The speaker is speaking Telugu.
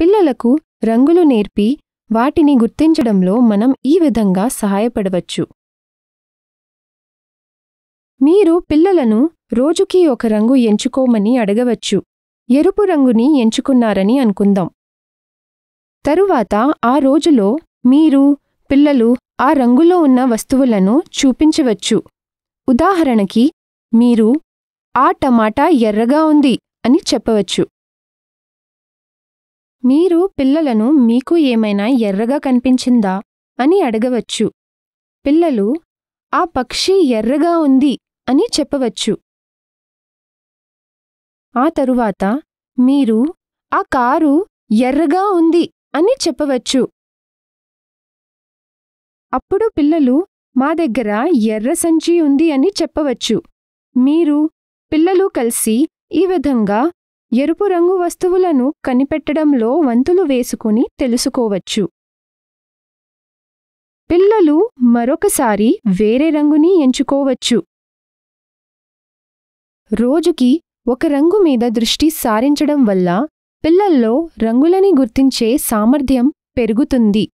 పిల్లలకు రంగులు నేర్పి వాటిని గుర్తించడంలో మనం ఈ విధంగా సహాయపడవచ్చు మీరు పిల్లలను రోజుకి ఒక రంగు ఎంచుకోమని అడగవచ్చు ఎరుపు రంగుని ఎంచుకున్నారని అనుకుందాం తరువాత ఆ రోజులో మీరు పిల్లలు ఆ రంగులో ఉన్న వస్తువులను చూపించవచ్చు ఉదాహరణకి మీరు ఆ టమాటా ఎర్రగా ఉంది అని చెప్పవచ్చు మీరు పిల్లలను మీకు ఏమైనా ఎర్రగా కనిపించిందా అని అడగవచ్చు పిల్లలు ఆ పక్షి ఎర్రగా ఉంది అని చెప్పవచ్చు ఆ తరువాత మీరు ఆ కారు ఎర్రగా ఉంది అని చెప్పవచ్చు అప్పుడు పిల్లలు మా దగ్గర ఎర్ర సంచి ఉంది అని చెప్పవచ్చు మీరు పిల్లలు కలిసి ఈ విధంగా ఎరుపు రంగు వస్తువులను కనిపెట్టడంలో వంతులు వేసుకుని తెలుసుకోవచ్చు పిల్లలు మరొకసారి వేరే రంగుని ఎంచుకోవచ్చు రోజుకి ఒక రంగు మీద దృష్టి సారించడం వల్ల పిల్లల్లో రంగులని గుర్తించే సామర్థ్యం పెరుగుతుంది